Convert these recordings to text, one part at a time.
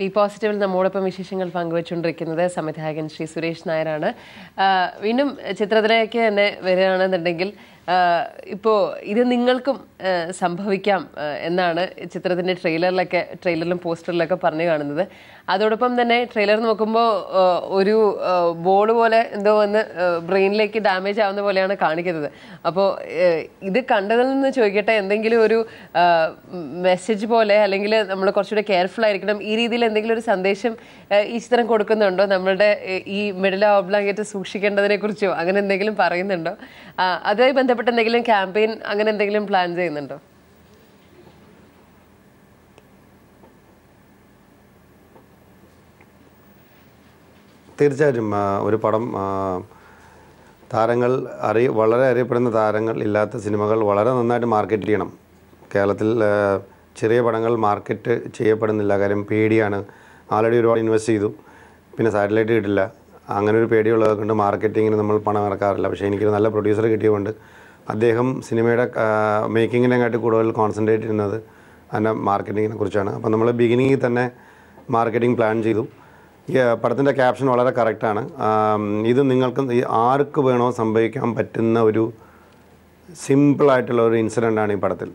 V പോസിറ്റീവിൽ നമ്മോടൊപ്പം വിശേഷങ്ങൾ പങ്കുവച്ചുകൊണ്ടിരിക്കുന്നത് സംവിധായകൻ ശ്രീ സുരേഷ് നായരാണ് വീണ്ടും ചിത്രത്തിലേക്ക് തന്നെ വരികയാണെന്നുണ്ടെങ്കിൽ ഇപ്പോൾ ഇത് നിങ്ങൾക്കും സംഭവിക്കാം എന്നാണ് ചിത്രത്തിൻ്റെ ട്രെയിലറിലൊക്കെ ട്രെയിലറിലും പോസ്റ്ററിലൊക്കെ പറഞ്ഞു കാണുന്നത് അതോടൊപ്പം തന്നെ ട്രെയിലർ നോക്കുമ്പോൾ ഒരു ബോൾ പോലെ എന്തോ വന്ന് ബ്രെയിനിലേക്ക് ഡാമേജ് ആവുന്ന പോലെയാണ് കാണിക്കുന്നത് അപ്പോൾ ഇത് കണ്ടതിൽ നിന്ന് ചോദിക്കട്ടെ എന്തെങ്കിലും ഒരു മെസ്സേജ് പോലെ അല്ലെങ്കിൽ നമ്മൾ കുറച്ചുകൂടെ കെയർഫുൾ ആയിരിക്കണം ഈ രീതിയിൽ എന്തെങ്കിലും ഒരു സന്ദേശം ഈ ചിത്രം കൊടുക്കുന്നുണ്ടോ നമ്മളുടെ ഈ മിഡിൽ ഓബ്ലാങ്കേറ്റ് സൂക്ഷിക്കേണ്ടതിനെ കുറിച്ചോ അങ്ങനെ എന്തെങ്കിലും പറയുന്നുണ്ടോ അതുമായി ബന്ധപ്പെട്ട് എന്തെങ്കിലും ക്യാമ്പയിൻ അങ്ങനെ എന്തെങ്കിലും പ്ലാൻ ചെയ്യുന്നുണ്ടോ തീർച്ചയായിട്ടും ഒരു പടം താരങ്ങൾ അറിയ വളരെ അറിയപ്പെടുന്ന താരങ്ങൾ ഇല്ലാത്ത സിനിമകൾ വളരെ നന്നായിട്ട് മാർക്കറ്റ് ചെയ്യണം കേരളത്തിൽ ചെറിയ പടങ്ങൾ മാർക്കറ്റ് ചെയ്യപ്പെടുന്നില്ല കാര്യം പേടിയാണ് ആൾറെഡി ഒരുപാട് ഇൻവെസ്റ്റ് ചെയ്തു പിന്നെ സാറ്റലൈറ്റ് കിട്ടില്ല അങ്ങനെ ഒരു പേടിയുള്ളതൊക്കെ ഉണ്ട് മാർക്കറ്റിങ്ങിന് നമ്മൾ പണം ഇറക്കാറില്ല പക്ഷേ എനിക്കൊരു നല്ല പ്രൊഡ്യൂസർ കിട്ടിയതുകൊണ്ട് അദ്ദേഹം സിനിമയുടെ മേക്കിങ്ങിനെക്കാട്ടി കൂടുതൽ കോൺസെൻട്രേറ്റ് ചെയ്യുന്നത് അതിൻ്റെ മാർക്കറ്റിങ്ങിനെ കുറിച്ചാണ് അപ്പോൾ നമ്മൾ ബിഗിനിങ്ങിൽ തന്നെ മാർക്കറ്റിംഗ് പ്ലാൻ ചെയ്തു പടത്തിൻ്റെ ക്യാപ്ഷൻ വളരെ കറക്റ്റാണ് ഇത് നിങ്ങൾക്ക് ആർക്ക് വേണോ സംഭവിക്കാൻ പറ്റുന്ന ഒരു സിമ്പിളായിട്ടുള്ള ഒരു ഇൻസിഡൻ്റാണ് ഈ പടത്തിൽ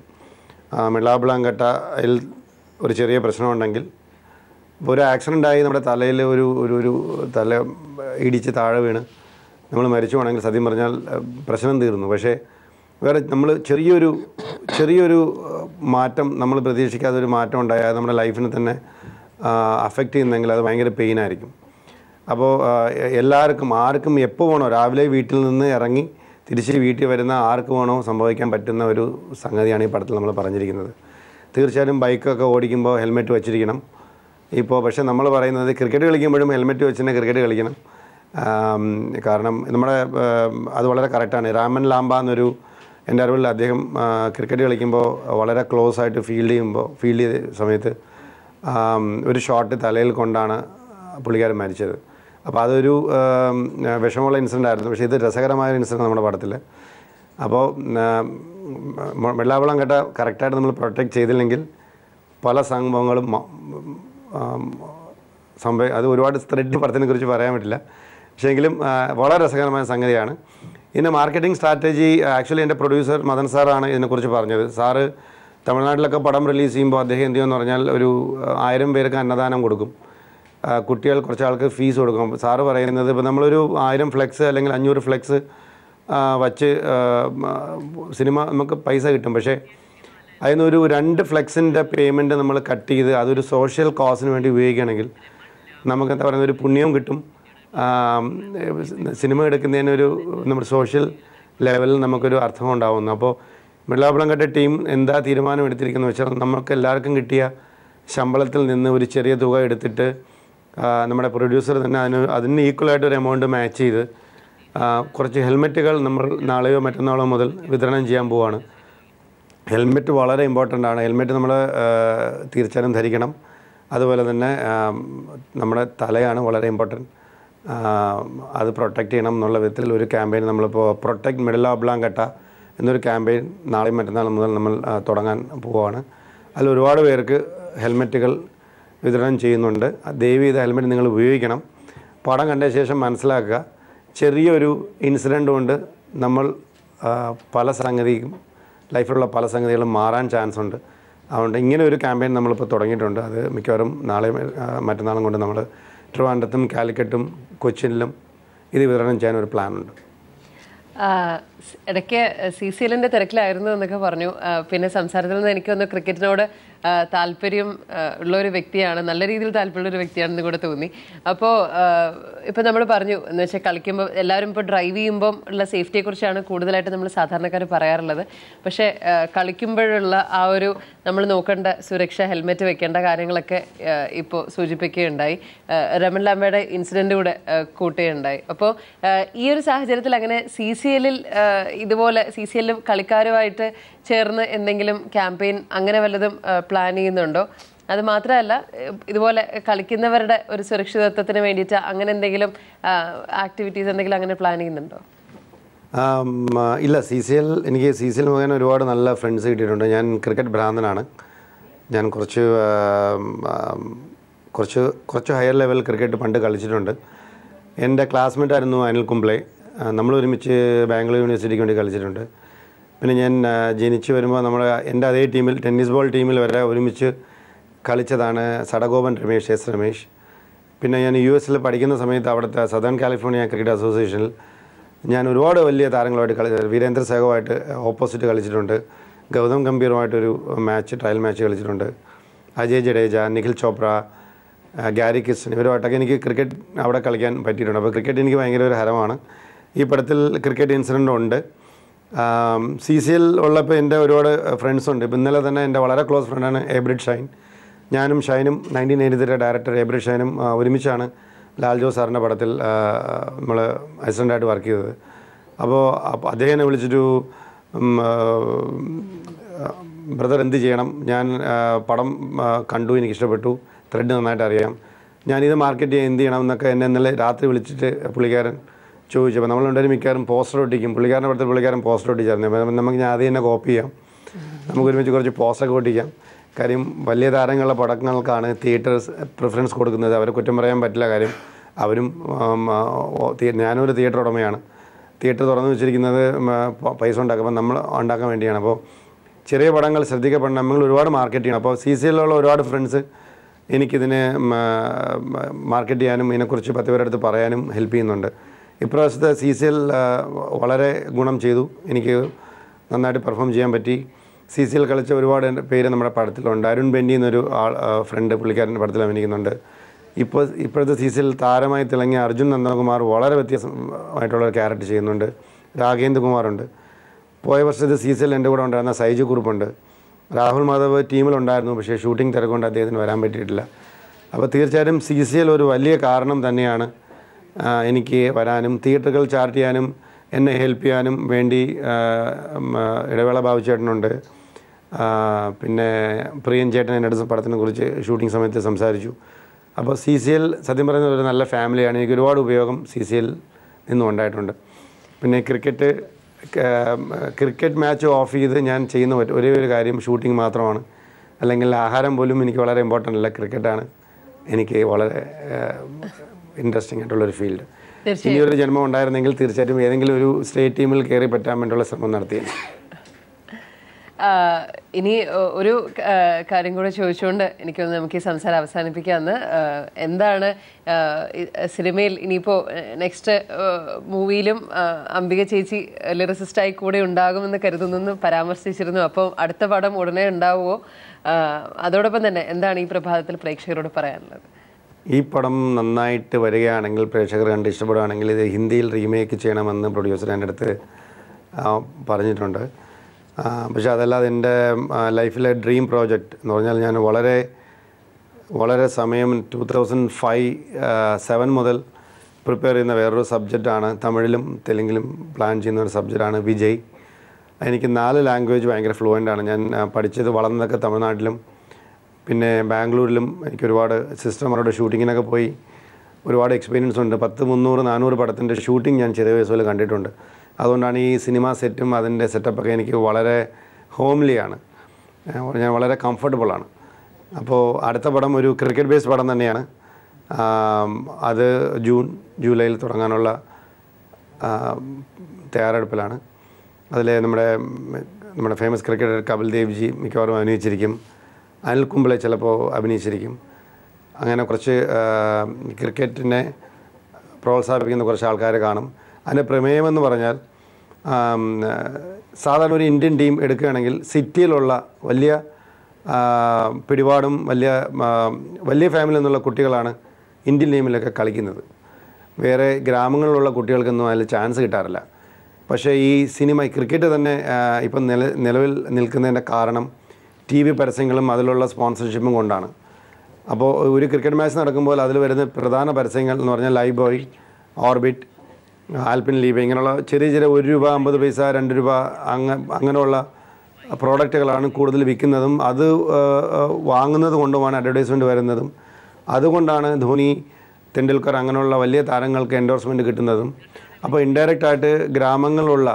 മിളാബിളാങ്കട്ടയിൽ ഒരു ചെറിയ പ്രശ്നമുണ്ടെങ്കിൽ ഇപ്പോൾ ഒരു ആക്സിഡൻ്റ് ആയി നമ്മുടെ തലയിൽ ഒരു ഒരു ഒരു തല ഇടിച്ച് താഴെ വീണ് നമ്മൾ മരിച്ചു പോകണമെങ്കിൽ സത്യം പറഞ്ഞാൽ പ്രശ്നം തീർന്നു പക്ഷേ വേറെ നമ്മൾ ചെറിയൊരു ചെറിയൊരു മാറ്റം നമ്മൾ പ്രതീക്ഷിക്കാതെ ഒരു മാറ്റം ഉണ്ടായാൽ നമ്മുടെ ലൈഫിനെ തന്നെ അഫക്റ്റ് ചെയ്യുന്നെങ്കിൽ അത് ഭയങ്കര പെയിനായിരിക്കും അപ്പോൾ എല്ലാവർക്കും ആർക്കും എപ്പോൾ വേണോ രാവിലെ വീട്ടിൽ നിന്ന് ഇറങ്ങി തിരിച്ച് വീട്ടിൽ വരുന്ന ആർക്ക് വേണോ സംഭവിക്കാൻ പറ്റുന്ന ഒരു സംഗതിയാണ് ഈ പടത്തിൽ നമ്മൾ പറഞ്ഞിരിക്കുന്നത് തീർച്ചയായും ബൈക്കൊക്കെ ഓടിക്കുമ്പോൾ ഹെൽമെറ്റ് വച്ചിരിക്കണം ഇപ്പോൾ പക്ഷേ നമ്മൾ പറയുന്നത് ക്രിക്കറ്റ് കളിക്കുമ്പോഴും ഹെൽമെറ്റ് വെച്ച് തന്നെ ക്രിക്കറ്റ് കളിക്കണം കാരണം നമ്മുടെ അത് വളരെ കറക്റ്റാണ് രാമൻ ലാംബ എന്നൊരു എൻ്റെ അറിവിൽ അദ്ദേഹം ക്രിക്കറ്റ് കളിക്കുമ്പോൾ വളരെ ക്ലോസ് ആയിട്ട് ഫീൽഡ് ചെയ്യുമ്പോൾ ഫീൽഡ് ചെയ്ത സമയത്ത് ഒരു ഷോട്ട് തലയിൽ കൊണ്ടാണ് പുള്ളിക്കാരൻ മരിച്ചത് അപ്പോൾ അതൊരു വിഷമമുള്ള ഇൻസിഡൻ്റ് ആയിരുന്നു പക്ഷേ ഇത് രസകരമായ ഇൻസിഡൻ്റ് നമ്മുടെ പടത്തിൽ അപ്പോൾ വെള്ളാവളം കേട്ട കറക്റ്റായിട്ട് നമ്മൾ പ്രൊട്ടക്റ്റ് ചെയ്തില്ലെങ്കിൽ പല സംഭവങ്ങളും സംഭവം അത് ഒരുപാട് ത്രെഡിൽ കുറിച്ച് പറയാൻ പറ്റില്ല പക്ഷേ എങ്കിലും വളരെ രസകരമായ സംഗതിയാണ് ഇതിൻ്റെ മാർക്കറ്റിംഗ് സ്ട്രാറ്റജി ആക്ച്വലി എൻ്റെ പ്രൊഡ്യൂസർ മദൻ സാറാണ് ഇതിനെക്കുറിച്ച് പറഞ്ഞത് സാറ് തമിഴ്നാട്ടിലൊക്കെ പടം റിലീസ് ചെയ്യുമ്പോൾ അദ്ദേഹം എന്ത് ചെയ്യുമെന്ന് പറഞ്ഞാൽ ഒരു ആയിരം പേർക്ക് അന്നദാനം കൊടുക്കും കുട്ടികൾ കുറച്ച് ആൾക്ക് ഫീസ് കൊടുക്കും സാറ് പറയുന്നത് ഇപ്പോൾ നമ്മളൊരു ആയിരം ഫ്ലെക്സ് അല്ലെങ്കിൽ അഞ്ഞൂറ് ഫ്ലെക്സ് വച്ച് സിനിമ നമുക്ക് പൈസ കിട്ടും പക്ഷേ അതിനൊരു രണ്ട് ഫ്ലെക്സിൻ്റെ പേയ്മെൻറ്റ് നമ്മൾ കട്ട് ചെയ്ത് അതൊരു സോഷ്യൽ കോസിന് വേണ്ടി ഉപയോഗിക്കുകയാണെങ്കിൽ നമുക്ക് എന്താ പറയുന്ന ഒരു പുണ്യവും കിട്ടും സിനിമ എടുക്കുന്നതിനൊരു നമ്മുടെ സോഷ്യൽ ലെവലിൽ നമുക്കൊരു അർത്ഥം ഉണ്ടാവുന്നു അപ്പോൾ വെള്ളാപ്പളംകട്ട ടീം എന്താ തീരുമാനം എടുത്തിരിക്കുന്നത് വെച്ചാൽ നമുക്ക് എല്ലാവർക്കും കിട്ടിയ ശമ്പളത്തിൽ നിന്ന് ഒരു ചെറിയ തുക എടുത്തിട്ട് നമ്മുടെ പ്രൊഡ്യൂസർ തന്നെ അതിന് അതിന് ഈക്വലായിട്ട് ഒരു എമൗണ്ട് മാച്ച് ചെയ്ത് കുറച്ച് ഹെൽമെറ്റുകൾ നമ്മൾ നാളെയോ മറ്റന്നാളോ മുതൽ വിതരണം ചെയ്യാൻ പോവുകയാണ് ഹെൽമെറ്റ് വളരെ ഇമ്പോർട്ടൻ്റ് ആണ് ഹെൽമെറ്റ് നമ്മൾ തീർച്ചയായും ധരിക്കണം അതുപോലെ തന്നെ നമ്മുടെ തലയാണ് വളരെ ഇമ്പോർട്ടൻറ്റ് അത് പ്രൊട്ടക്റ്റ് ചെയ്യണം എന്നുള്ള വിധത്തിൽ ഒരു ക്യാമ്പയിൻ നമ്മളിപ്പോൾ പ്രൊട്ടക്റ്റ് മിഡിൽ ഓഫ് ഓബ്ലാങ്കട്ട എന്നൊരു ക്യാമ്പയിൻ നാളെ മറ്റന്നാൾ മുതൽ നമ്മൾ തുടങ്ങാൻ പോവുകയാണ് അതിൽ ഒരുപാട് പേർക്ക് ഹെൽമെറ്റുകൾ വിതരണം ചെയ്യുന്നുണ്ട് ദയവ് ചെയ്ത ഹെൽമെറ്റ് നിങ്ങൾ ഉപയോഗിക്കണം പടം കണ്ട ശേഷം മനസ്സിലാക്കുക ചെറിയൊരു ഇൻസിഡൻറ്റ് കൊണ്ട് നമ്മൾ പല സംഗതിക്കും ലൈഫിലുള്ള പല സംഗതികളും മാറാൻ ചാൻസ് ഉണ്ട് അതുകൊണ്ട് ഇങ്ങനെ ഒരു ക്യാമ്പയിൻ നമ്മളിപ്പോൾ തുടങ്ങിയിട്ടുണ്ട് അത് മിക്കവാറും നാളെ മറ്റന്നാളും കൊണ്ട് നമ്മൾ ട്രിവാൻഡത്തും കാലിക്കറ്റും കൊച്ചിനിലും ഇത് വിതരണം ചെയ്യാൻ ഒരു പ്ലാനുണ്ട് ഇടയ്ക്ക് സി സി എല്ലിൻ്റെ തിരക്കിലായിരുന്നു എന്നൊക്കെ പറഞ്ഞു പിന്നെ സംസാരത്തിൽ നിന്ന് എനിക്കൊന്ന് ക്രിക്കറ്റിനോട് താല്പര്യം ഉള്ള ഒരു വ്യക്തിയാണ് നല്ല രീതിയിൽ താല്പര്യമുള്ള ഒരു വ്യക്തിയാണെന്ന് കൂടെ തോന്നി അപ്പോൾ ഇപ്പം നമ്മൾ പറഞ്ഞു എന്ന് വെച്ചാൽ കളിക്കുമ്പോൾ എല്ലാവരും ഇപ്പോൾ ഡ്രൈവ് ചെയ്യുമ്പോൾ ഉള്ള സേഫ്റ്റിയെക്കുറിച്ചാണ് കൂടുതലായിട്ട് നമ്മൾ സാധാരണക്കാർ പറയാറുള്ളത് പക്ഷേ കളിക്കുമ്പോഴുള്ള ആ ഒരു നമ്മൾ നോക്കേണ്ട സുരക്ഷ ഹെൽമെറ്റ് വെക്കേണ്ട കാര്യങ്ങളൊക്കെ ഇപ്പോൾ സൂചിപ്പിക്കുകയുണ്ടായി രമൺ ലാംബയുടെ ഇൻസിഡൻ്റ് കൂടെ കൂട്ടുകയുണ്ടായി അപ്പോൾ ഈ ഒരു സാഹചര്യത്തിൽ അങ്ങനെ സി സി എല്ലിൽ ഇതുപോലെ സി സി എല്ലിൽ കളിക്കാരുമായിട്ട് ചേർന്ന് എന്തെങ്കിലും ക്യാമ്പയിൻ അങ്ങനെ വല്ലതും പ്ലാൻ ചെയ്യുന്നുണ്ടോ അത് മാത്രമല്ല ഇതുപോലെ കളിക്കുന്നവരുടെ ഒരു സുരക്ഷിതത്വത്തിന് വേണ്ടിയിട്ട് അങ്ങനെ എന്തെങ്കിലും ആക്ടിവിറ്റീസ് എന്തെങ്കിലും അങ്ങനെ പ്ലാൻ ചെയ്യുന്നുണ്ടോ ഇല്ല സി സി എൽ എനിക്ക് സി സി എൽ മുഖേന ഒരുപാട് നല്ല ഫ്രണ്ട്സ് കിട്ടിയിട്ടുണ്ട് ഞാൻ ക്രിക്കറ്റ് ഭ്രാന്തനാണ് ഞാൻ കുറച്ച് കുറച്ച് കുറച്ച് ഹയർ ലെവൽ ക്രിക്കറ്റ് പണ്ട് കളിച്ചിട്ടുണ്ട് എൻ്റെ ക്ലാസ്മേറ്റ് ആയിരുന്നു അനിൽ കുംബ്ലെ നമ്മൾ ഒരുമിച്ച് ബാംഗ്ലൂർ യൂണിവേഴ്സിറ്റിക്ക് വേണ്ടി കളിച്ചിട്ടുണ്ട് പിന്നെ ഞാൻ ജനിച്ചു വരുമ്പോൾ നമ്മൾ എൻ്റെ അതേ ടീമിൽ ടെന്നീസ് ബോൾ ടീമിൽ വരെ ഒരുമിച്ച് കളിച്ചതാണ് സടഗോപൻ രമേശ് എസ് രമേശ് പിന്നെ ഞാൻ യു എസിൽ പഠിക്കുന്ന സമയത്ത് അവിടുത്തെ സദേൺ കാലിഫോർണിയ ക്രിക്കറ്റ് അസോസിയേഷനിൽ ഞാൻ ഒരുപാട് വലിയ താരങ്ങളുമായിട്ട് കളി വീരേന്ദ്ര സേഹവുമായിട്ട് ഓപ്പോസിറ്റ് കളിച്ചിട്ടുണ്ട് ഗൗതം ഗംഭീറുമായിട്ടൊരു മാച്ച് ട്രയൽ മാച്ച് കളിച്ചിട്ടുണ്ട് അജയ് ജഡേജ നിഖിൽ ചോപ്ര ഗാരി കിസൺ ഇവരുമായിട്ടൊക്കെ എനിക്ക് ക്രിക്കറ്റ് അവിടെ കളിക്കാൻ പറ്റിയിട്ടുണ്ട് അപ്പോൾ ക്രിക്കറ്റ് എനിക്ക് ഭയങ്കര ഒരു ഹരമാണ് ഈ പടത്തിൽ ക്രിക്കറ്റ് ഇൻസിഡൻ്റ് ഉണ്ട് സി സി എൽ ഉള്ളപ്പോൾ എൻ്റെ ഒരുപാട് ഫ്രണ്ട്സ് ഉണ്ട് ഇപ്പം ഇന്നലെ തന്നെ എൻ്റെ വളരെ ക്ലോസ് ഫ്രണ്ടാണ് ഏബ്രിഡ് ഷൈൻ ഞാനും ഷൈനും നയൻറ്റീൻ ത്രീ ഡയറക്ടർ ഏബ്രിഡ് ഷൈനും ഒരുമിച്ചാണ് ലാൽ ജോസ് സാറിൻ്റെ പടത്തിൽ നമ്മൾ അസിസ്റ്റൻ്റായിട്ട് വർക്ക് ചെയ്തത് അപ്പോൾ അദ്ദേഹം എന്നെ ബ്രദർ എന്ത് ചെയ്യണം ഞാൻ പടം കണ്ടു എനിക്കിഷ്ടപ്പെട്ടു ത്രെഡ് നന്നായിട്ട് അറിയാം ഞാനിത് മാർക്കറ്റ് ചെയ്യാൻ എന്ത് ചെയ്യണം എന്നൊക്കെ എന്നെ ഇന്നലെ രാത്രി വിളിച്ചിട്ട് പുള്ളിക്കാരൻ ചോദിച്ചപ്പോൾ രണ്ടുപേരും മിക്കവാറും പോസ്റ്റർ ഒട്ടിക്കും പുള്ളിക്കാരൻ്റെ അടുത്ത് പുള്ളിക്കാരൻ പോസ്റ്റർ ഒട്ടിച്ചായിരുന്നു നമുക്ക് ഞാൻ അത് തന്നെ കോപ്പി ചെയ്യാം നമുക്ക് ഒരുമിച്ച് കുറച്ച് പോസ്റ്ററൊക്കെ ഒട്ടിക്കാം കാര്യം വലിയ താരങ്ങളുടെ പടങ്ങൾക്കാണ് തിയേറ്റർ പ്രിഫറൻസ് കൊടുക്കുന്നത് അവരെ കുറ്റം പറയാൻ പറ്റില്ല കാര്യം അവരും ഒരു തിയേറ്റർ ഉടമയാണ് തിയേറ്റർ തുറന്നു വെച്ചിരിക്കുന്നത് പൈസ ഉണ്ടാക്കുമ്പോൾ നമ്മൾ ഉണ്ടാക്കാൻ വേണ്ടിയാണ് അപ്പോൾ ചെറിയ പടങ്ങൾ ശ്രദ്ധിക്കപ്പെടണം നമ്മൾ ഒരുപാട് മാർക്കറ്റ് ചെയ്യണം അപ്പോൾ സി സി എല്ലുള്ള ഒരുപാട് ഫ്രണ്ട്സ് എനിക്കിതിനെ മാർക്കറ്റ് ചെയ്യാനും ഇതിനെക്കുറിച്ച് പത്ത് പേരെടുത്ത് പറയാനും ഹെൽപ്പ് ചെയ്യുന്നുണ്ട് ഇപ്രാവശ്യത്തെ സി സി എൽ വളരെ ഗുണം ചെയ്തു എനിക്ക് നന്നായിട്ട് പെർഫോം ചെയ്യാൻ പറ്റി സി സി എൽ കളിച്ച ഒരുപാട് പേര് നമ്മുടെ പടത്തിലുണ്ട് അരുൺ ബെന്നി എന്നൊരു ആൾ ഫ്രണ്ട് പുള്ളിക്കാരൻ്റെ പടത്തിൽ അഭിനയിക്കുന്നുണ്ട് ഇപ്പോൾ ഇപ്പോഴത്തെ സി സി എൽ താരമായി തിളങ്ങിയ അർജുൻ നന്ദകുമാർ വളരെ വ്യത്യസ്തമായിട്ടുള്ള ക്യാരക്ടർ ചെയ്യുന്നുണ്ട് രാഗേന്ദ്രകുമാറുണ്ട് പോയ വർഷത്തെ സി സി എൽ എൻ്റെ കൂടെ ഉണ്ടായിരുന്ന സൈജു കുറുപ്പുണ്ട് രാഹുൽ മാധവ് ടീമിലുണ്ടായിരുന്നു പക്ഷേ ഷൂട്ടിംഗ് തിരക്കൊണ്ട് അദ്ദേഹത്തിന് വരാൻ പറ്റിയിട്ടില്ല അപ്പോൾ തീർച്ചയായിട്ടും സി സി എൽ ഒരു വലിയ കാരണം തന്നെയാണ് എനിക്ക് വരാനും തിയേറ്ററുകൾ ചാർട്ട് ചെയ്യാനും എന്നെ ഹെൽപ്പ് ചെയ്യാനും വേണ്ടി ഇടവേള ബാബുചേട്ടനുണ്ട് പിന്നെ പ്രിയൻ ചേട്ടൻ എൻ്റെ അടുത്ത് പടത്തിനെ കുറിച്ച് ഷൂട്ടിംഗ് സമയത്ത് സംസാരിച്ചു അപ്പോൾ സി സി എൽ സത്യം പറയുന്നത് ഒരു നല്ല ഫാമിലിയാണ് എനിക്ക് ഒരുപാട് ഉപയോഗം സി സി എൽ നിന്നും ഉണ്ടായിട്ടുണ്ട് പിന്നെ ക്രിക്കറ്റ് ക്രിക്കറ്റ് മാച്ച് ഓഫ് ചെയ്ത് ഞാൻ ചെയ്യുന്ന ഒരേ ഒരു കാര്യം ഷൂട്ടിംഗ് മാത്രമാണ് അല്ലെങ്കിൽ ആഹാരം പോലും എനിക്ക് വളരെ ഇമ്പോർട്ടൻ്റ് അല്ല ക്രിക്കറ്റാണ് എനിക്ക് വളരെ ഇൻട്രസ്റ്റിംഗ് ഒരു ഫീൽഡ് ഇനി ഒരു ജന്മം ഉണ്ടായിരുന്നെങ്കിൽ തീർച്ചയായിട്ടും ഏതെങ്കിലും ഒരു സ്റ്റേറ്റ് ടീമിൽ കയറി പറ്റാൻ വേണ്ടിയുള്ള ശ്രമം നടത്തിയത് ഇനി ഒരു കാര്യം കൂടെ ചോദിച്ചുകൊണ്ട് എനിക്കൊന്ന് നമുക്ക് ഈ സംസാരം അവസാനിപ്പിക്കാമെന്ന് എന്താണ് സിനിമയിൽ ഇനിയിപ്പോൾ നെക്സ്റ്റ് മൂവിയിലും അംബിക ചേച്ചി ലിറിസിസ്റ്റായി കൂടെ ഉണ്ടാകുമെന്ന് കരുതുന്നെന്ന് പരാമർശിച്ചിരുന്നു അപ്പോൾ അടുത്ത പടം ഉടനെ ഉണ്ടാവുമോ അതോടൊപ്പം തന്നെ എന്താണ് ഈ പ്രഭാതത്തിൽ പ്രേക്ഷകരോട് പറയാനുള്ളത് ഈ പടം നന്നായിട്ട് വരികയാണെങ്കിൽ പ്രേക്ഷകർ കണ്ട് ഇഷ്ടപ്പെടുകയാണെങ്കിൽ ഇത് ഹിന്ദിയിൽ റീമേക്ക് ചെയ്യണമെന്ന് പ്രൊഡ്യൂസർ എൻ്റെ അടുത്ത് പറഞ്ഞിട്ടുണ്ട് പക്ഷേ അതല്ലാതെ എൻ്റെ ലൈഫിലെ ഡ്രീം പ്രോജക്റ്റ് എന്ന് പറഞ്ഞാൽ ഞാൻ വളരെ വളരെ സമയം ടു തൗസൻഡ് ഫൈവ് സെവൻ മുതൽ പ്രിപ്പയർ ചെയ്യുന്ന വേറൊരു സബ്ജക്റ്റാണ് തമിഴിലും തെലുങ്കിലും പ്ലാൻ ചെയ്യുന്ന ഒരു സബ്ജക്റ്റാണ് വിജയ് എനിക്ക് നാല് ലാംഗ്വേജ് ഭയങ്കര ഫ്ലുവൻ്റ് ആണ് ഞാൻ പഠിച്ചത് വളർന്നതൊക്കെ തമിഴ്നാട്ടിലും പിന്നെ ബാംഗ്ലൂരിലും എനിക്ക് ഒരുപാട് സിസ്റ്റർമാരുടെ ഷൂട്ടിങ്ങിനൊക്കെ പോയി ഒരുപാട് എക്സ്പീരിയൻസ് ഉണ്ട് പത്ത് മുന്നൂറ് നാനൂറ് പടത്തിൻ്റെ ഷൂട്ടിംഗ് ഞാൻ ചെറിയ വയസ്സുകൾ കണ്ടിട്ടുണ്ട് അതുകൊണ്ടാണ് ഈ സിനിമ സെറ്റും അതിൻ്റെ സെറ്റപ്പൊക്കെ എനിക്ക് വളരെ ഹോംലിയാണ് ഞാൻ വളരെ കംഫർട്ടബിളാണ് അപ്പോൾ അടുത്ത പടം ഒരു ക്രിക്കറ്റ് ബേസ് പടം തന്നെയാണ് അത് ജൂൺ ജൂലൈയിൽ തുടങ്ങാനുള്ള തയ്യാറെടുപ്പിലാണ് അതിൽ നമ്മുടെ നമ്മുടെ ഫേമസ് ക്രിക്കറ്റർ കപിൽ ദേവ് ജി മിക്കവാറും അഭിനയിച്ചിരിക്കും അനിൽകുമ്പിളെ ചിലപ്പോൾ അഭിനയിച്ചിരിക്കും അങ്ങനെ കുറച്ച് ക്രിക്കറ്റിനെ പ്രോത്സാഹിപ്പിക്കുന്ന കുറച്ച് ആൾക്കാർ കാണും അതിൻ്റെ പ്രമേയമെന്ന് പറഞ്ഞാൽ സാധാരണ ഒരു ഇന്ത്യൻ ടീം എടുക്കുകയാണെങ്കിൽ സിറ്റിയിലുള്ള വലിയ പിടിപാടും വലിയ വലിയ ഫാമിലി എന്നുള്ള കുട്ടികളാണ് ഇന്ത്യൻ ടീമിലൊക്കെ കളിക്കുന്നത് വേറെ ഗ്രാമങ്ങളിലുള്ള കുട്ടികൾക്കൊന്നും അതിൽ ചാൻസ് കിട്ടാറില്ല പക്ഷേ ഈ സിനിമ ക്രിക്കറ്റ് തന്നെ ഇപ്പം നില നിലവിൽ നിൽക്കുന്നതിൻ്റെ കാരണം ടി വി പരസ്യങ്ങളും അതിലുള്ള സ്പോൺസർഷിപ്പും കൊണ്ടാണ് അപ്പോൾ ഒരു ക്രിക്കറ്റ് മാച്ച് നടക്കുമ്പോൾ അതിൽ വരുന്ന പ്രധാന പരസ്യങ്ങൾ എന്ന് പറഞ്ഞാൽ Lifebuoy Orbit Alpenliebe ഇങ്ങനെയുള്ള ചെറിയ ചെറിയ ഒരു രൂപ അമ്പത് പൈസ രണ്ട് രൂപ അങ്ങ അങ്ങനെയുള്ള പ്രോഡക്റ്റുകളാണ് കൂടുതൽ വിൽക്കുന്നതും അത് വാങ്ങുന്നത് കൊണ്ടുമാണ് അഡ്വർടൈസ്മെൻറ്റ് വരുന്നതും അതുകൊണ്ടാണ് ധോനി തെണ്ടുൽക്കർ അങ്ങനെയുള്ള വലിയ താരങ്ങൾക്ക് എൻഡോrsമെൻറ്റ് കിട്ടുന്നതും അപ്പോൾ ഇൻഡയറക്റ്റായിട്ട് ഗ്രാമങ്ങളിലുള്ള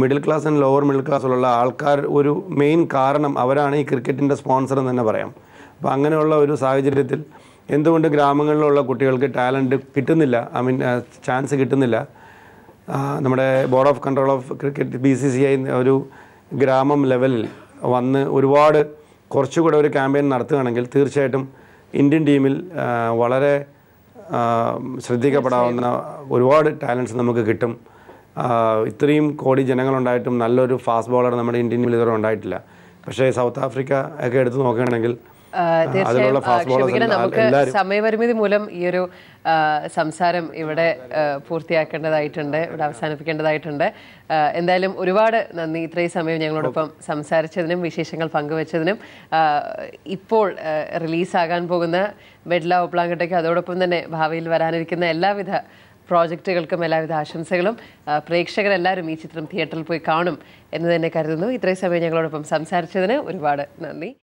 middle class and lower middle ക്ലാസ്സിലുള്ള ആൾക്കാർ ഒരു മെയിൻ കാരണം അവരാണ് ഈ ക്രിക്കറ്റിൻ്റെ സ്പോൺസർ എന്ന് തന്നെ പറയാം അപ്പോൾ അങ്ങനെയുള്ള ഒരു സാഹചര്യത്തിൽ എന്തുകൊണ്ട് ഗ്രാമങ്ങളിലുള്ള കുട്ടികൾക്ക് ടാലൻറ്റ് കിട്ടുന്നില്ല ഐ മീൻ ചാൻസ് കിട്ടുന്നില്ല നമ്മുടെ board of control of cricket B C C I ഒരു ഗ്രാമം ലെവലിൽ വന്ന് ഒരുപാട് കുറച്ചുകൂടെ ഒരു ക്യാമ്പയിൻ നടത്തുകയാണെങ്കിൽ തീർച്ചയായിട്ടും ഇന്ത്യൻ ടീമിൽ വളരെ ശ്രദ്ധിക്കപ്പെടാവുന്ന ഒരുപാട് ടാലൻസ് നമുക്ക് കിട്ടും ഇത്രയും കോടി ജനങ്ങളുണ്ടായിട്ടും നല്ലൊരു ഫാസ്റ്റ് ബോളർ നമ്മുടെ ഇന്ത്യൻ ഇതുവരെ ഉണ്ടായിട്ടില്ല പക്ഷേ സൗത്ത് ആഫ്രിക്ക ഒക്കെ എടുത്തു നോക്കുകയാണെങ്കിൽ നമുക്ക് സമയപരിമിതി മൂലം ഈ ഒരു സംസാരം ഇവിടെ പൂർത്തിയാക്കേണ്ടതായിട്ടുണ്ട് ഇവിടെ അവസാനിപ്പിക്കേണ്ടതായിട്ടുണ്ട് എന്തായാലും ഒരുപാട് നന്ദി ഇത്രയും സമയം ഞങ്ങളോടൊപ്പം സംസാരിച്ചതിനും വിശേഷങ്ങൾ പങ്കുവച്ചതിനും ഇപ്പോൾ റിലീസാകാൻ പോകുന്ന മെഡ്ല ഒപ്ലാങ്കട്ടയ്ക്ക് അതോടൊപ്പം തന്നെ ഭാവിയിൽ വരാനിരിക്കുന്ന എല്ലാവിധ പ്രോജക്റ്റുകൾക്കും എല്ലാവിധ ആശംസകളും പ്രേക്ഷകരെല്ലാവരും ഈ ചിത്രം തിയേറ്ററിൽ പോയി കാണും എന്ന് തന്നെ കരുതുന്നു ഇത്രയും സമയം ഞങ്ങളോടൊപ്പം സംസാരിച്ചതിന് ഒരുപാട് നന്ദി